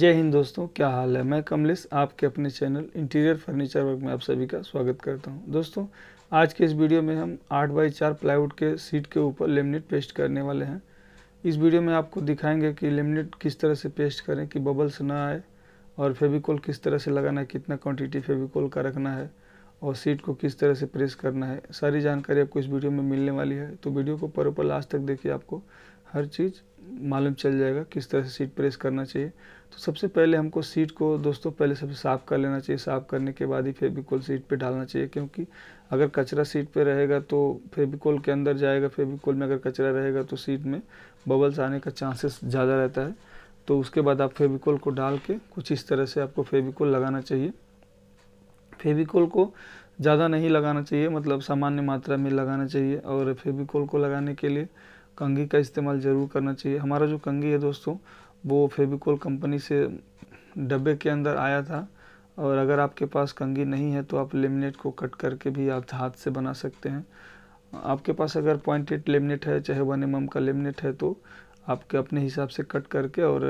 जय हिंद दोस्तों क्या हाल है मैं कमलेश आपके अपने चैनल इंटीरियर फर्नीचर वर्क में आप सभी का स्वागत करता हूं दोस्तों आज के इस वीडियो में हम आठ बाई चार प्लाईवुड के सीट के ऊपर लेमिनेट पेस्ट करने वाले हैं इस वीडियो में आपको दिखाएंगे कि लेमिनेट किस तरह से पेस्ट करें कि बबल्स ना आए और फेविकोल किस तरह से लगाना है कितना क्वान्टिटी फेविकोल का रखना है और सीट को किस तरह से प्रेस करना है सारी जानकारी आपको इस वीडियो में मिलने वाली है तो वीडियो को पर लास्ट तक देखिए आपको हर चीज़ मालूम चल जाएगा किस तरह से सीट प्रेस करना चाहिए तो सबसे पहले हमको सीट को दोस्तों पहले सबसे साफ़ कर लेना चाहिए साफ़ करने के बाद ही फेविकोल सीट पे डालना चाहिए क्योंकि अगर कचरा सीट पे रहेगा तो फेविकोल के अंदर जाएगा फेविकोल में अगर कचरा रहेगा तो सीट में बबल्स आने का चांसेस ज़्यादा रहता है तो उसके बाद आप फेविकोल को डाल के कुछ इस तरह से आपको फेविकोल लगाना चाहिए फेविकोल को ज़्यादा नहीं लगाना चाहिए मतलब सामान्य मात्रा में लगाना चाहिए और फेविकोल को लगाने के लिए कंघी का इस्तेमाल ज़रूर करना चाहिए हमारा जो कंघी है दोस्तों वो फेविकोल कंपनी से डब्बे के अंदर आया था और अगर आपके पास कंघी नहीं है तो आप लेमिनेट को कट करके भी आप हाथ से बना सकते हैं आपके पास अगर पॉइंटेड लेमिनेट है चाहे वन एम का लेमिनेट है तो आपके अपने हिसाब से कट करके और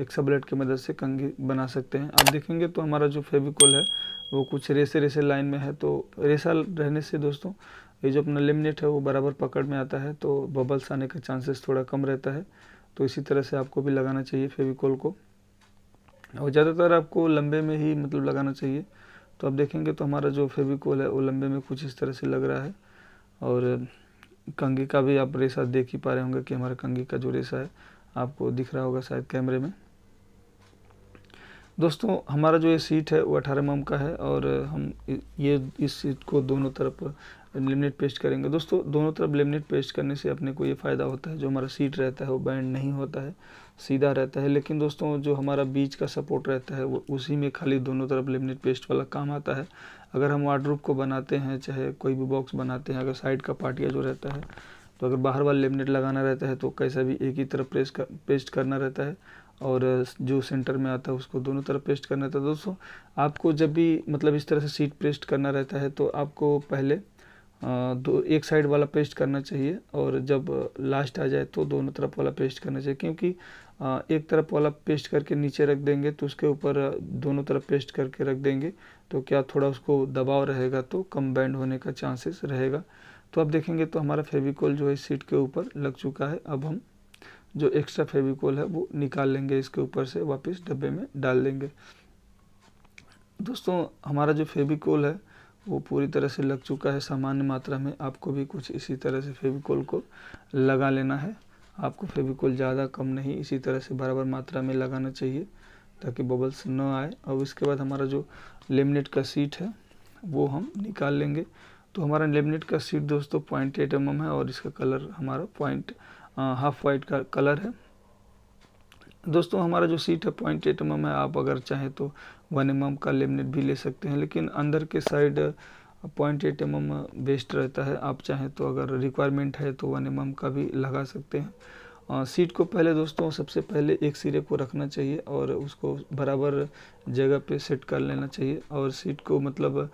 एक सबलेट की मदद से कंघी बना सकते हैं आप देखेंगे तो हमारा जो फेविकोल है वो कुछ रेसे रेसे लाइन में है तो रेसा रहने से दोस्तों ये जो अपना लेमिनेट है वो बराबर पकड़ में आता है तो बबल्स आने का चांसेस थोड़ा कम रहता है तो इसी तरह से आपको भी लगाना चाहिए फेविकोल को और ज़्यादातर आपको लंबे में ही मतलब लगाना चाहिए तो आप देखेंगे तो हमारा जो फेविकोल है वो लंबे में कुछ इस तरह से लग रहा है और कंगी का भी आप रेसा देख ही पा रहे होंगे कि हमारा कंगी का जो रेसा है आपको दिख रहा होगा शायद कैमरे में दोस्तों हमारा जो ये सीट है वो अठारह मम का है और हम ये इस सीट को दोनों तरफ लेमिनेट पेस्ट करेंगे दोस्तों दोनों तरफ लेमिनेट पेस्ट करने से अपने को ये फ़ायदा होता है जो हमारा सीट रहता है वो बैंड नहीं होता है सीधा रहता है लेकिन दोस्तों जो हमारा बीच का सपोर्ट रहता है वो उसी में खाली दोनों तरफ लेमिनेट पेस्ट वाला काम आता है अगर हम वार्ड को बनाते हैं चाहे कोई भी बॉक्स बनाते हैं अगर साइड का पार्टिया जो रहता है तो अगर बाहर वाला लेमिनेट लगाना रहता है तो कैसा भी एक ही तरफ प्रेस कर पेस्ट करना रहता है और जो सेंटर में आता है उसको दोनों तरफ पेस्ट करना रहता है दोस्तों आपको जब भी मतलब इस तरह से सीट पेस्ट करना रहता है तो आपको पहले दो एक साइड वाला पेस्ट करना चाहिए और जब लास्ट आ जाए तो दोनों तरफ वाला पेस्ट करना चाहिए क्योंकि एक तरफ वाला पेस्ट करके नीचे रख देंगे तो उसके ऊपर दोनों तरफ पेस्ट करके रख देंगे तो क्या थोड़ा उसको दबाव रहेगा तो कम बैंड होने का चांसेस रहेगा तो अब देखेंगे तो हमारा फेविकॉल जो है सीट के ऊपर लग चुका है अब हम जो एक्स्ट्रा फेविकोल है वो निकाल लेंगे इसके ऊपर से वापस डब्बे में डाल देंगे दोस्तों हमारा जो फेविकोल है वो पूरी तरह से लग चुका है सामान्य मात्रा में आपको भी कुछ इसी तरह से फेविकोल को लगा लेना है आपको फेविकोल ज़्यादा कम नहीं इसी तरह से बराबर मात्रा में लगाना चाहिए ताकि बबल्स न आए और इसके बाद हमारा जो लेमिनेट का सीट है वो हम निकाल लेंगे तो हमारा लेमिनेट का सीट दोस्तों पॉइंट एट एम है और इसका कलर हमारा पॉइंट हाफ वाइट का कलर है दोस्तों हमारा जो सीट है पॉइंट एट एम है आप अगर चाहें तो वन एम mm का लेमिनेट भी ले सकते हैं लेकिन अंदर के side point eight M best रहता है आप चाहें तो अगर रिक्वायरमेंट है तो वन एम mm का भी लगा सकते हैं आ, सीट को पहले दोस्तों सबसे पहले एक सिरे को रखना चाहिए और उसको बराबर जगह पे सेट कर लेना चाहिए और सीट को मतलब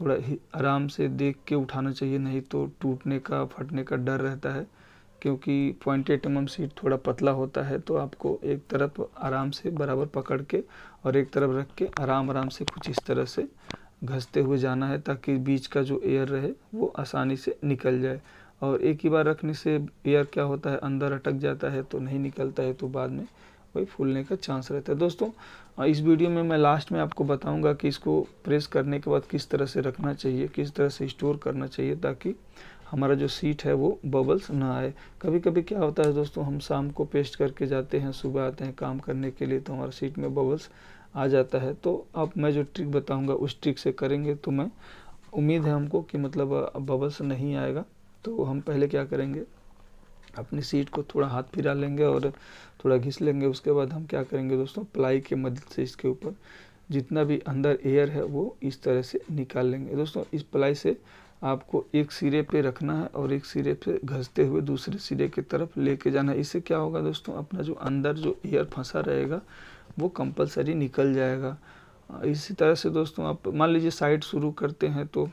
थोड़ा ही आराम से देख के उठाना चाहिए नहीं तो टूटने का फटने का डर रहता है क्योंकि पॉइंटेड एम सीट थोड़ा पतला होता है तो आपको एक तरफ आराम से बराबर पकड़ के और एक तरफ रख के आराम आराम से कुछ इस तरह से घसते हुए जाना है ताकि बीच का जो एयर रहे वो आसानी से निकल जाए और एक ही बार रखने से एयर क्या होता है अंदर अटक जाता है तो नहीं निकलता है तो बाद में वही फूलने का चांस रहता है दोस्तों इस वीडियो में मैं लास्ट में आपको बताऊंगा कि इसको प्रेस करने के बाद किस तरह से रखना चाहिए किस तरह से स्टोर करना चाहिए ताकि हमारा जो सीट है वो बबल्स ना आए कभी कभी क्या होता है दोस्तों हम शाम को पेस्ट करके जाते हैं सुबह आते हैं काम करने के लिए तो हमारा सीट में बबल्स आ जाता है तो अब मैं जो ट्रिक बताऊंगा उस ट्रिक से करेंगे तो मैं उम्मीद है हमको कि मतलब बबल्स नहीं आएगा तो हम पहले क्या करेंगे अपनी सीट को थोड़ा हाथ फिरा लेंगे और थोड़ा घिस लेंगे उसके बाद हम क्या करेंगे दोस्तों प्लाई की मदद से इसके ऊपर जितना भी अंदर एयर है वो इस तरह से निकाल लेंगे दोस्तों इस प्लाई से आपको एक सिरे पे रखना है और एक सिरे पे घसते हुए दूसरे सिरे की तरफ लेके जाना है इससे क्या होगा दोस्तों अपना जो अंदर जो एयर फंसा रहेगा वो कंपलसरी निकल जाएगा इसी तरह से दोस्तों आप मान लीजिए साइड शुरू करते हैं तो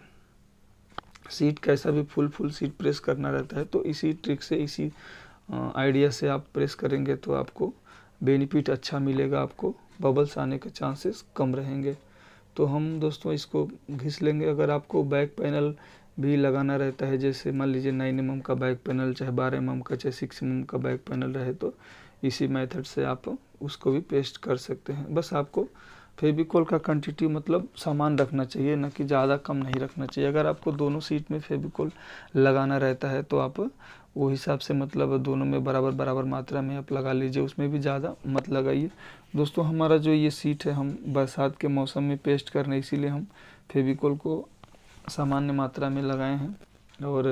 सीट कैसा भी फुल फुल सीट प्रेस करना रहता है तो इसी ट्रिक से इसी आइडिया से आप प्रेस करेंगे तो आपको बेनिफिट अच्छा मिलेगा आपको बबल्स आने के चांसेस कम रहेंगे तो हम दोस्तों इसको घिस लेंगे अगर आपको बैक पैनल भी लगाना रहता है जैसे मान लीजिए नाइन एम mm का बैक पैनल चाहे बारह एम mm का चाहे सिक्स एम mm का बैक पैनल रहे तो इसी मेथड से आप उसको भी पेस्ट कर सकते हैं बस आपको फेविकोल का क्वान्टिटी मतलब सामान रखना चाहिए ना कि ज़्यादा कम नहीं रखना चाहिए अगर आपको दोनों सीट में फेविकोल लगाना रहता है तो आप वो हिसाब से मतलब दोनों में बराबर बराबर मात्रा में आप लगा लीजिए उसमें भी ज़्यादा मत लगाइए दोस्तों हमारा जो ये सीट है हम बरसात के मौसम में पेस्ट हैं इसीलिए हम फेविकोल को सामान्य मात्रा में लगाए हैं और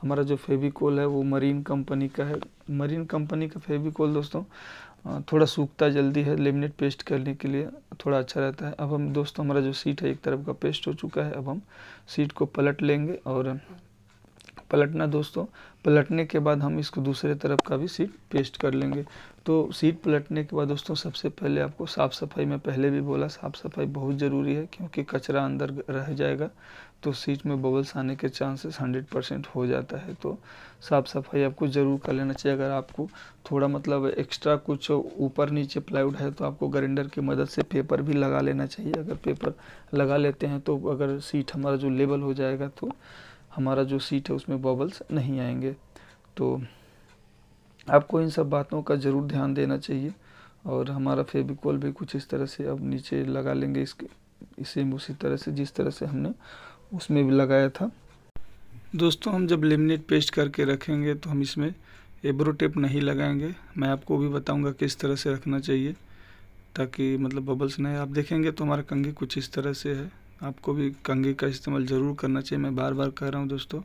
हमारा जो फेविकोल है वो मरीन कंपनी का है मरीन कंपनी का फेविकोल दोस्तों हाँ, थोड़ा सूखता जल्दी है लेमिनेट पेस्ट करने के लिए थोड़ा अच्छा रहता है अब हम दोस्तों हमारा जो सीट है एक तरफ का पेस्ट हो चुका है अब हम सीट को पलट लेंगे और पलटना दोस्तों पलटने के बाद हम इसको दूसरे तरफ का भी सीट पेस्ट कर लेंगे तो सीट पलटने के बाद दोस्तों सबसे पहले आपको साफ़ सफाई में पहले भी बोला साफ़ सफाई बहुत ज़रूरी है क्योंकि कचरा अंदर रह जाएगा तो सीट में बबल्स आने के चांसेस हंड्रेड परसेंट हो जाता है तो साफ़ सफाई आपको ज़रूर कर लेना चाहिए अगर आपको थोड़ा मतलब एक्स्ट्रा कुछ ऊपर नीचे प्लाईवुड है तो आपको ग्रेंडर की मदद से पेपर भी लगा लेना चाहिए अगर पेपर लगा लेते हैं तो अगर सीट हमारा जो लेबल हो जाएगा तो हमारा जो सीट है उसमें बबल्स नहीं आएंगे तो आपको इन सब बातों का ज़रूर ध्यान देना चाहिए और हमारा फेविकॉल भी कुछ इस तरह से अब नीचे लगा लेंगे इसके इसे उसी तरह से जिस तरह से हमने उसमें भी लगाया था दोस्तों हम जब लेमिनेट पेस्ट करके रखेंगे तो हम इसमें एब्रो टेप नहीं लगाएंगे मैं आपको भी बताऊंगा किस तरह से रखना चाहिए ताकि मतलब बबल्स नहीं आप देखेंगे तो हमारा कंघी कुछ इस तरह से है आपको भी कंघी का इस्तेमाल ज़रूर करना चाहिए मैं बार बार कह रहा हूँ दोस्तों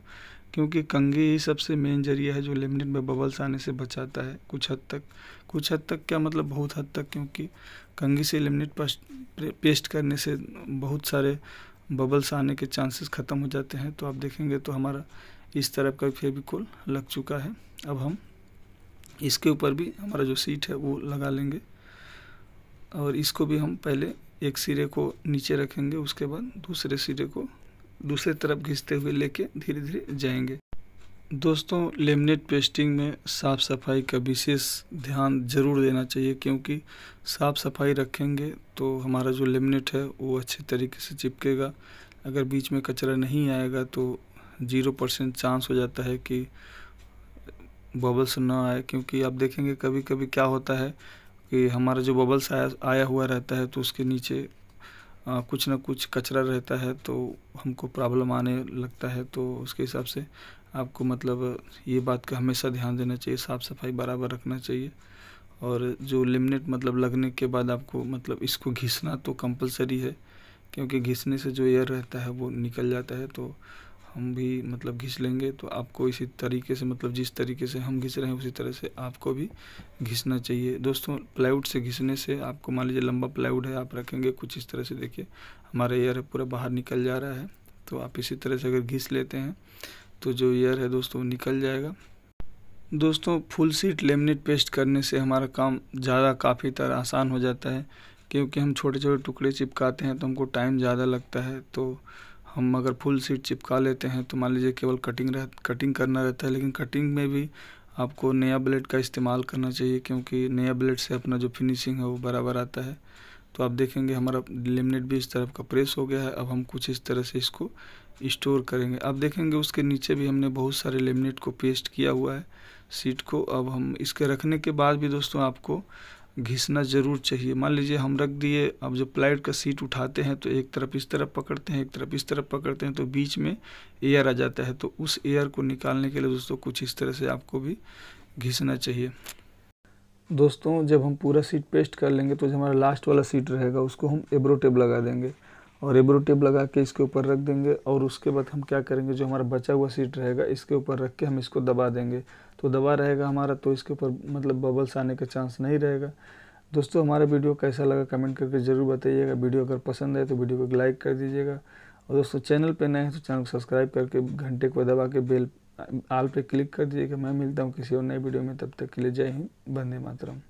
क्योंकि कंघी ही सबसे मेन जरिया है जो लेमिनेट में बबल्स आने से बचाता है कुछ हद तक कुछ हद तक क्या मतलब बहुत हद तक क्योंकि कंघी से लेमिनेट पेस्ट करने से बहुत सारे बबल्स आने के चांसेस ख़त्म हो जाते हैं तो आप देखेंगे तो हमारा इस तरफ का फेविकोल लग चुका है अब हम इसके ऊपर भी हमारा जो सीट है वो लगा लेंगे और इसको भी हम पहले एक सिरे को नीचे रखेंगे उसके बाद दूसरे सिरे को दूसरे तरफ घिसते हुए लेके धीरे धीरे जाएंगे दोस्तों लेमिनेट पेस्टिंग में साफ़ सफाई का विशेष ध्यान ज़रूर देना चाहिए क्योंकि साफ़ सफाई रखेंगे तो हमारा जो लेमिनेट है वो अच्छे तरीके से चिपकेगा अगर बीच में कचरा नहीं आएगा तो ज़ीरो परसेंट चांस हो जाता है कि बबल्स ना आए क्योंकि आप देखेंगे कभी कभी क्या होता है कि हमारा जो बबल्स आया आया हुआ रहता है तो उसके नीचे आ, कुछ ना कुछ कचरा रहता है तो हमको प्रॉब्लम आने लगता है तो उसके हिसाब से आपको मतलब ये बात का हमेशा ध्यान देना चाहिए साफ़ सफाई बराबर रखना चाहिए और जो लिमिनेट मतलब लगने के बाद आपको मतलब इसको घिसना तो कंपलसरी है क्योंकि घिसने से जो एयर रहता है वो निकल जाता है तो हम भी मतलब घिस लेंगे तो आपको इसी तरीके से मतलब जिस तरीके से हम घिस रहे हैं उसी तरह से आपको भी घिसना चाहिए दोस्तों प्लाईवुड से घिसने से आपको मान लीजिए लंबा प्लाईवुड है आप रखेंगे कुछ इस तरह से देखिए हमारा एयर पूरा बाहर निकल जा रहा है तो आप इसी तरह से अगर घिस लेते हैं तो जो ईयर है दोस्तों निकल जाएगा दोस्तों फुल सीट लेमिनेट पेस्ट करने से हमारा काम ज़्यादा काफ़ी तरह आसान हो जाता है क्योंकि हम छोटे छोटे टुकड़े चिपकाते हैं तो हमको टाइम ज़्यादा लगता है तो हम अगर फुल सीट चिपका लेते हैं तो मान लीजिए केवल कटिंग रह कटिंग करना रहता है लेकिन कटिंग में भी आपको नया ब्लेड का इस्तेमाल करना चाहिए क्योंकि नया ब्लेड से अपना जो फिनिशिंग है वो बराबर आता है तो आप देखेंगे हमारा लेमिनेट भी इस तरफ का प्रेस हो गया है अब हम कुछ इस तरह से इसको स्टोर करेंगे अब देखेंगे उसके नीचे भी हमने बहुत सारे लेमिनेट को पेस्ट किया हुआ है सीट को अब हम इसके रखने के बाद भी दोस्तों आपको घिसना ज़रूर चाहिए मान लीजिए हम रख दिए अब जब प्लाइट का सीट उठाते हैं तो एक तरफ इस तरफ पकड़ते हैं एक तरफ इस तरफ पकड़ते हैं तो बीच में एयर आ जाता है तो उस एयर को निकालने के लिए दोस्तों कुछ इस तरह से आपको भी घिसना चाहिए दोस्तों जब हम पूरा सीट पेस्ट कर लेंगे तो जो हमारा लास्ट वाला सीट रहेगा उसको हम एब्रो टेप लगा देंगे और एब्रो टेप लगा के इसके ऊपर रख देंगे और उसके बाद हम क्या करेंगे जो हमारा बचा हुआ सीट रहेगा इसके ऊपर रख के हम इसको दबा देंगे तो दबा रहेगा हमारा तो इसके ऊपर मतलब बबल्स आने का चांस नहीं रहेगा दोस्तों हमारा वीडियो कैसा लगा कमेंट करके ज़रूर बताइएगा वीडियो अगर पसंद आए तो वीडियो को लाइक कर दीजिएगा और दोस्तों चैनल पर नए हैं तो चैनल को सब्सक्राइब करके घंटे को दबा के बेल आल पर क्लिक कर दीजिएगा मैं मिलता हूँ किसी और नए वीडियो में तब तक के लिए जय हिंद बंदे मातरम